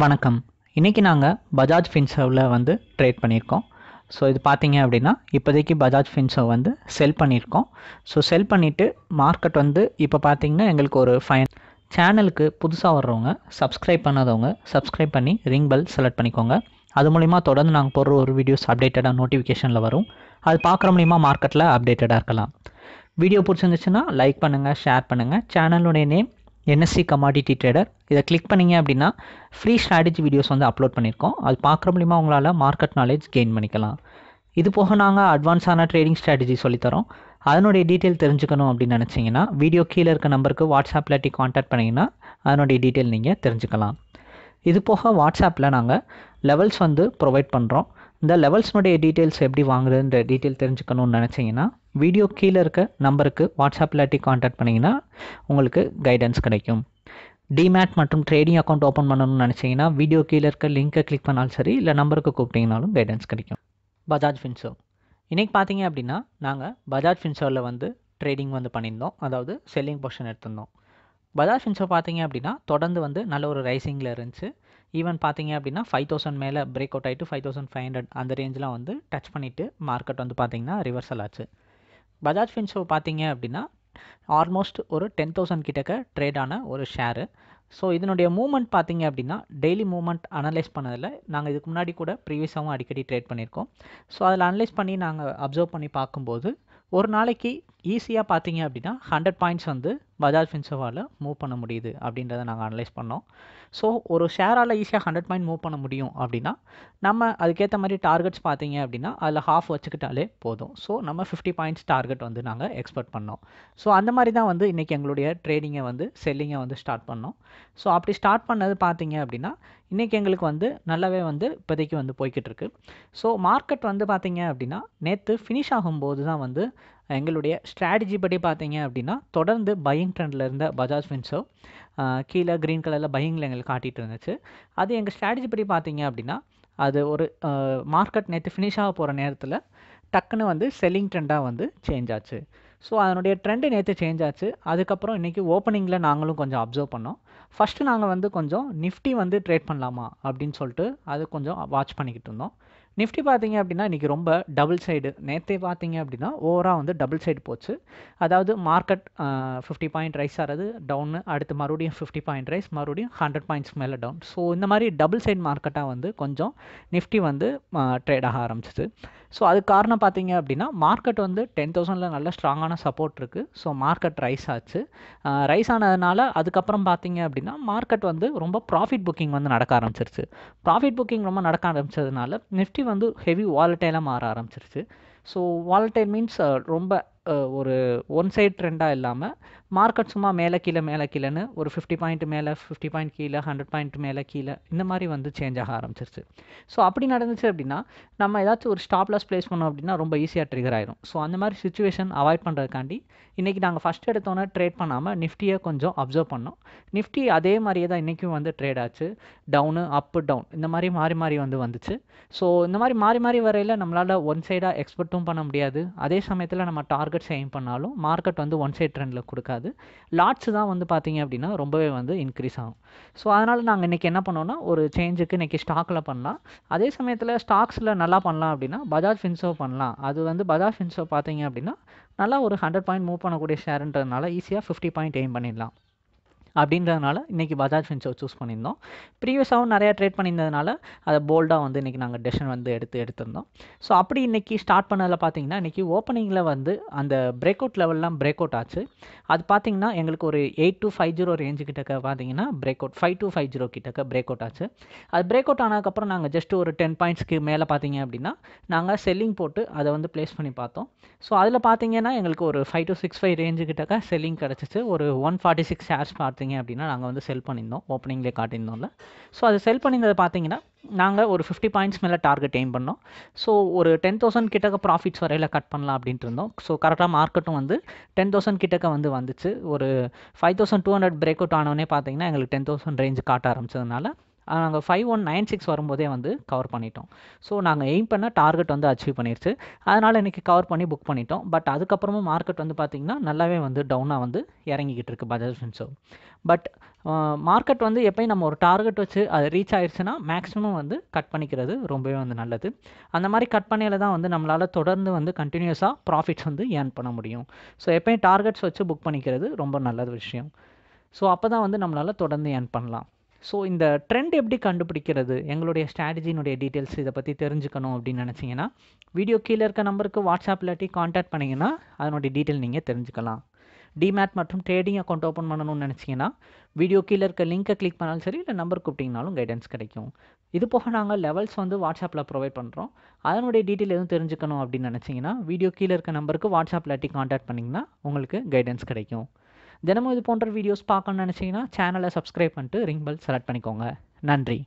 வணக்கம் இன்றைக்கி நாங்கள் பஜாஜ் ஃபின்சர்வில் வந்து ட்ரேட் பண்ணியிருக்கோம் ஸோ இது பார்த்தீங்க அப்படின்னா இப்போதைக்கு பஜாஜ் ஃபின்சர்வ் வந்து செல் பண்ணியிருக்கோம் ஸோ செல் பண்ணிவிட்டு மார்க்கெட் வந்து இப்போ பார்த்தீங்கன்னா எங்களுக்கு ஒரு ஃபைன் சேனலுக்கு புதுசாக வர்றவங்க சப்ஸ்கிரைப் பண்ணாதவங்க சப்ஸ்கிரைப் பண்ணி ரிங் பெல் செலக்ட் பண்ணிக்கோங்க அது மூலிமா தொடர்ந்து நாங்கள் போடுற ஒரு வீடியோஸ் அப்டேட்டடாக நோட்டிஃபிகேஷனில் வரும் அது பார்க்குற மூலிமா மார்க்கெட்டில் அப்டேட்டடாக இருக்கலாம் வீடியோ பிடிச்சிருந்துச்சுன்னா லைக் பண்ணுங்கள் ஷேர் பண்ணுங்கள் சேனலுடைய நேம் என்எஸ்சி கமாடிட்டி ட்ரேடர் இதை கிளிக் பண்ணிங்க அப்படின்னா ஃப்ரீ ஸ்ட்ராட்டஜி வீடியோஸ் வந்து அப்லோட் பண்ணியிருக்கோம் அது பார்க்குற மூலிமா உங்களால் மார்க்கெட் நாலேஜ் கெயின் பண்ணிக்கலாம் இது போக நாங்கள் அட்வான்ஸான ட்ரேடிங் ஸ்ட்ராட்டஜி சொல்லித்தரோம் அதனுடைய டீட்டெயில் தெரிஞ்சுக்கணும் அப்படின்னு நினச்சிங்கன்னா வீடியோ கீழே இருக்க நம்பருக்கு வாட்ஸ்அப்பில் டி காண்டாக்ட் பண்ணிங்கன்னா அதனுடைய டீட்டெயில் நீங்கள் தெரிஞ்சுக்கலாம் இது போக வாட்ஸ்அப்பில் நாங்கள் லெவல்ஸ் வந்து ப்ரொவைட் பண்ணுறோம் இந்த லெவல்ஸ்னுடைய டீட்டெயில்ஸ் எப்படி வாங்குறதுன்ற டீட்டெயில் தெரிஞ்சுக்கணும்னு நினச்சிங்கன்னா வீடியோ கீழே இருக்க நம்பருக்கு வாட்ஸ்அப் இல்லாட்டி காண்டாக்ட் பண்ணிங்கன்னா உங்களுக்கு கைடன்ஸ் கிடைக்கும் டிமேட் மற்றும் ட்ரேடிங் அக்கௌண்ட் ஓப்பன் பண்ணணும்னு நினச்சிங்கன்னா வீடியோ கீழே இருக்க லிங்க்கை கிளிக் பண்ணாலும் சரி இல்லை நம்பருக்கு கூப்பிட்டிங்கனாலும் கைடன்ஸ் கிடைக்கும் பஜாஜ் ஃபின்சோ இன்றைக்கி பார்த்தீங்க அப்படின்னா நாங்கள் பஜாஜ் ஃபின்சோவில் வந்து ட்ரேடிங் வந்து பண்ணியிருந்தோம் அதாவது செல்லிங் பொர்ஷன் எடுத்திருந்தோம் பஜாஜ் ஃபின்சோ பார்த்தீங்க அப்படின்னா தொடர்ந்து வந்து நல்ல ஒரு ரைசிங்கில் இருந்துச்சு ஈவன் பார்த்தீங்க அப்படின்னா ஃபைவ் தௌசண்ட் மேலே பிரேக் அவுட் ஆகிட்டு ஃபைவ் தௌசண்ட் ஃபைவ் ஹண்ட்ரட் அந்த ரேஞ்செலாம் வந்து டச் பண்ணிவிட்டு மார்க்கெட் வந்து பார்த்தீங்கன்னா ரிவர்சல் ஆச்சு பஜாஜ் ஃபின்சோ பார்த்தீங்க அப்படின்னா ஆல்மோஸ்ட் ஒரு டென் தௌசண்ட் கிட்டக்க ட்ரேட் ஆன ஒரு ஷேரு ஸோ இதனுடைய மூமெண்ட் பார்த்தீங்க அப்படின்னா டெய்லி மூமெண்ட் அனலைஸ் பண்ணதில் நாங்கள் இதுக்கு முன்னாடி கூட ப்ரீவியஸாகவும் அடிக்கடி ட்ரேட் பண்ணியிருக்கோம் ஸோ அதில் அனலைஸ் பண்ணி நாங்கள் அப்சர்வ் பண்ணி பார்க்கும்போது ஒரு நாளைக்கு ஈஸியாக பார்த்தீங்க அப்படின்னா ஹண்ட்ரட் பாயிண்ட்ஸ் வந்து பஜாஜ் ஃபின்சோவால் மூவ் பண்ண முடியுது அப்படின்றத நாங்கள் அனலைஸ் பண்ணோம் ஸோ ஒரு ஷேரால் ஈஸியாக ஹண்ட்ரட் பாயிண்ட் மூவ் பண்ண முடியும் அப்படின்னா நம்ம அதுக்கேற்ற மாதிரி டார்கெட்ஸ் பார்த்தீங்க அப்படின்னா அதில் ஹாஃப் வச்சுக்கிட்டாலே போதும் ஸோ நம்ம ஃபிஃப்டி பாயிண்ட்ஸ் டார்கெட் வந்து நாங்கள் எக்ஸ்பெக்ட் பண்ணோம் ஸோ அந்த மாதிரி தான் வந்து இன்றைக்கி எங்களுடைய ட்ரேடிங்கை வந்து செல்லிங்கை வந்து ஸ்டார்ட் பண்ணோம் ஸோ அப்படி ஸ்டார்ட் பண்ணது பார்த்தீங்க அப்படின்னா இன்றைக்கி எங்களுக்கு வந்து நல்லாவே வந்து இப்போதைக்கு வந்து போய்கிட்டு இருக்கு ஸோ மார்க்கெட் வந்து பார்த்தீங்க அப்படின்னா நேற்று ஃபினிஷ் ஆகும்போது தான் வந்து எங்களுடைய ஸ்ட்ராட்டஜி படி பார்த்தீங்க அப்படின்னா தொடர்ந்து பையிங் ட்ரெண்டில் இருந்த பஜாஜ் ஃபின்சர்வ் கீழே க்ரீன் கலரில் பையிங்கில் எங்களுக்கு காட்டிகிட்டு இருந்துச்சு அது எங்கள் ஸ்ட்ராட்டஜி படி பார்த்தீங்க அப்படின்னா அது ஒரு மார்க்கெட் நேற்று ஃபினிஷ் ஆக போகிற நேரத்தில் டக்குன்னு வந்து செல்லிங் ட்ரெண்டாக வந்து சேஞ்ச் ஆச்சு ஸோ அதனுடைய ட்ரெண்டு நேற்று சேஞ்ச் ஆச்சு அதுக்கப்புறம் இன்றைக்கி ஓப்பனிங்கில் நாங்களும் கொஞ்சம் அப்சர்வ் பண்ணோம் ஃபஸ்ட்டு நாங்கள் வந்து கொஞ்சம் நிஃப்டி வந்து ட்ரேட் பண்ணலாமா அப்படின்னு சொல்லிட்டு அது கொஞ்சம் வாட்ச் பண்ணிக்கிட்டு இருந்தோம் நிஃப்டி பார்த்தீங்க அப்படின்னா இன்றைக்கி ரொம்ப டபுள் சைடு நேற்றே பார்த்தீங்க அப்படின்னா ஓவராக வந்து டபுள் சைடு போச்சு அதாவது மார்க்கெட் ஃபிஃப்டி பாயிண்ட் ரைஸ் ஆகிறது டவுனு அடுத்து மறுபடியும் ஃபிஃப்டி பாயிண்ட் ரைஸ் மறுபடியும் ஹண்ட்ரட் பாயிண்ட்ஸ் மேலே டவுன் ஸோ இந்த மாதிரி டபுள் சைடு மார்க்கெட்டாக வந்து கொஞ்சம் நிஃப்டி வந்து ட்ரேட் ஆக ஆரம்பிச்சிது ஸோ அது காரணம் பார்த்தீங்க அப்படின்னா மார்க்கெட் வந்து டென் தௌசண்டில் நல்ல ஸ்ட்ராங்கான சப்போர்ட் இருக்குது ஸோ மார்க்கெட் ரைஸ் ஆச்சு ரைஸ் ஆனதுனால அதுக்கப்புறம் பார்த்தீங்க அப்படின்னா மார்க்கெட் வந்து ரொம்ப ப்ராஃபிட் புக்கிங் வந்து நடக்க ஆரம்பிச்சிருச்சு ப்ராஃபிட் புக்கிங் ரொம்ப நடக்க ஆரம்பிச்சதுனால நிஃப்டி நிஃப்டி வந்து ஹெவி வாலட்டைலாக மாற ஆரம்பிச்சிருச்சு ஸோ வாலட்டைல் மீன்ஸ் ரொம்ப ஒரு ஒன் சைட் ட்ரெண்டாக இல்லாமல் மார்க்கெட் சும்மா மேலே கீழே மேலே கீழேன்னு ஒரு ஃபிஃப்டி பாயிண்ட் மேலே ஃபிஃப்டி பாயிண்ட் கீழே ஹண்ட்ரட் பாயிண்ட் மேலே கீழே இந்த மாதிரி வந்து சேஞ்ச் ஆக ஆரம்பிச்சிருச்சு ஸோ அப்படி நடந்துச்சு அப்படின்னா நம்ம ஏதாச்சும் ஒரு ஸ்டாப் லாஸ் ப்ளேஸ் பண்ணோம் அப்படின்னா ரொம்ப ஈஸியாக ட்ரிகர் ஆயிரும் ஸோ அந்த மாதிரி சுச்சுவேஷன் அவாய்ட் பண்ணுறதுக்காண்டி இன்றைக்கி நாங்கள் ஃபஸ்ட் எடுத்தோன்னே ட்ரேட் பண்ணாமல் நிஃப்டியை கொஞ்சம் அப்சர்வ் பண்ணோம் நிஃப்டி அதே மாதிரியே தான் இன்றைக்கும் வந்து ட்ரேட் ஆச்சு டவுனு அப்பு டவுன் இந்த மாதிரி மாறி மாறி வந்து வந்துச்சு ஸோ இந்த மாதிரி மாறி மாறி வரையில் நம்மளால் ஒன் சைடாக எக்ஸ்பெக்ட்டும் பண்ண முடியாது அதே சமயத்தில் நம்ம டார்கெட்ஸ் எய்ம் பண்ணாலும் மார்க்கெட் வந்து ஒன் சைட் ட்ரெண்டில் கொடுக்காது கிடையாது லாட்ஸ் தான் வந்து பார்த்திங்க அப்படின்னா ரொம்பவே வந்து இன்க்ரீஸ் ஆகும் ஸோ அதனால் நாங்கள் இன்றைக்கி என்ன பண்ணோன்னா ஒரு சேஞ்சுக்கு இன்றைக்கி ஸ்டாக்கில் பண்ணலாம் அதே சமயத்தில் ஸ்டாக்ஸில் நல்லா பண்ணலாம் அப்படின்னா பஜாஜ் ஃபின்சோ பண்ணலாம் அது வந்து பஜாஜ் ஃபின்சோ பார்த்தீங்க அப்படின்னா நல்லா ஒரு ஹண்ட்ரட் பாயிண்ட் மூவ் பண்ணக்கூடிய ஷேருன்றதுனால ஈஸியாக ஃபிஃப்டி பாயிண்ட் எய்ம் பண்ணிடலாம் அப்படின்றதுனால இன்றைக்கி பஜாஜ் ஃபின்சோ சூஸ் பண்ணியிருந்தோம் ப்ரீவியஸாகவும் நிறையா ட்ரேட் பண்ணியிருந்ததுனால அதை போல்டாக வந்து இன்றைக்கி நாங்கள் டெசிஷன் வந்து எடுத்து எடுத்திருந்தோம் ஸோ அப்படி இன்றைக்கி ஸ்டார்ட் பண்ணதில் பார்த்தீங்கன்னா இன்றைக்கி ஓப்பனிங்கில் வந்து அந்த பிரேக் அவுட் லெவல்லாம் பிரேக் அவுட் ஆச்சு அது பார்த்தீங்கன்னா எங்களுக்கு ஒரு eight two five zero range கிட்டக்க பார்த்தீங்கன்னா break out five two five zero கிட்டக்க பிரேக் அவுட் ஆச்சு அது பிரேக் அவுட் ஆனதுக்கப்புறம் நாங்கள் ஜஸ்ட் ஒரு டென் பாயிண்ட்ஸ்க்கு மேலே பார்த்தீங்க அப்படின்னா நாங்கள் செல்லிங் போட்டு அதை வந்து ப்ளேஸ் பண்ணி பார்த்தோம் ஸோ அதில் பார்த்தீங்கன்னா எங்களுக்கு ஒரு five two six five range கிட்டக்க செல்லிங் கிடச்சிச்சு ஒரு ஒன் ஃபார்ட்டி சிக்ஸ் ஷேர்ஸ் பார்த்து பார்த்தீங்க அப்படின்னா நாங்கள் வந்து செல் பண்ணியிருந்தோம் ஓப்பனிங்லேயே காட்டியிருந்தோம்ல ஸோ அது செல் பண்ணியிருந்ததை பார்த்தீங்கன்னா நாங்கள் ஒரு ஃபிஃப்டி பாயிண்ட்ஸ் மேலே டார்கெட் எய்ம் பண்ணோம் ஸோ ஒரு டென் தௌசண்ட் கிட்டக்க ப்ராஃபிட்ஸ் வரையில் கட் பண்ணலாம் அப்படின்ட்டு இருந்தோம் ஸோ கரெக்டாக மார்க்கெட்டும் வந்து டென் தௌசண்ட் கிட்டக்க வந்து வந்துச்சு ஒரு five thousand two hundred break out ஆனவொடனே பார்த்தீங்கன்னா எங்களுக்கு டென் தௌசண்ட் ரேஞ்சு காட்ட ஆரம்பிச்சதுனால நாங்கள் ஃபைவ் ஒன் நைன் சிக்ஸ் வரும்போதே வந்து கவர் பண்ணிட்டோம் ஸோ நாங்கள் எய்ம் பண்ண டார்கெட் வந்து அச்சீவ் பண்ணிருச்சு அதனால் இன்றைக்கி கவர் பண்ணி புக் பண்ணிட்டோம் பட் அதுக்கப்புறமும் மார்க்கெட் வந்து பார்த்திங்கன்னா நல்லாவே வந்து டவுனாக வந்து இறங்கிக்கிட்டு இருக்குது பஜாஜ் ஃபின்சர்வ் பட் மார்க்கெட் வந்து எப்போயும் நம்ம ஒரு டார்கெட் வச்சு அது ரீச் ஆயிடுச்சுன்னா மேக்ஸிமம் வந்து கட் பண்ணிக்கிறது ரொம்பவே வந்து நல்லது அந்த மாதிரி கட் பண்ணியில் தான் வந்து நம்மளால் தொடர்ந்து வந்து கண்டினியூஸாக ப்ராஃபிட்ஸ் வந்து ஏர்ன் பண்ண முடியும் ஸோ எப்போயும் டார்கெட்ஸ் வச்சு புக் பண்ணிக்கிறது ரொம்ப நல்ல விஷயம் ஸோ அப்போ தான் வந்து நம்மளால் தொடர்ந்து ஏர்ன் பண்ணலாம் ஸோ இந்த ட்ரெண்ட் எப்படி கண்டுபிடிக்கிறது எங்களுடைய ஸ்ட்ராட்டஜினுடைய டீட்டெயில்ஸ் இதை பற்றி தெரிஞ்சுக்கணும் அப்படின்னு நினச்சிங்கன்னா வீடியோ கீழே இருக்க நம்பருக்கு வாட்ஸ்அப் இல்லாட்டி காண்டாக்ட் பண்ணிங்கன்னா அதனுடைய டீட்டெயில் நீங்கள் தெரிஞ்சுக்கலாம் டிமேட் மற்றும் ட்ரேடிங் அக்கௌண்ட் ஓப்பன் பண்ணணும்னு நினச்சிங்கன்னா வீடியோ கீழே இருக்க லிங்க்கை கிளிக் பண்ணாலும் சரி இல்லை நம்பர் கூப்பிட்டிங்கனாலும் கைடன்ஸ் கிடைக்கும் இது போக நாங்கள் லெவல்ஸ் வந்து வாட்ஸ்அப்பில் ப்ரொவைட் பண்ணுறோம் அதனுடைய டீட்டெயில் எதுவும் தெரிஞ்சுக்கணும் அப்படின்னு நினச்சிங்கன்னா வீடியோ கீழே இருக்க நம்பருக்கு வாட்ஸ்அப்பில் இல்லாட்டி காண்டாக்ட் பண்ணிங்கன்னா உங்களுக்கு கைடன்ஸ் கிடைக்கும் தினமும் இது போன்ற வீடியோஸ் பார்க்கணும்னு நினச்சிங்கன்னா சேனலை சப்ஸ்கிரைப் பண்ணிட்டு ரிங் பெல் செலக்ட் பண்ணிக்கோங்க நன்றி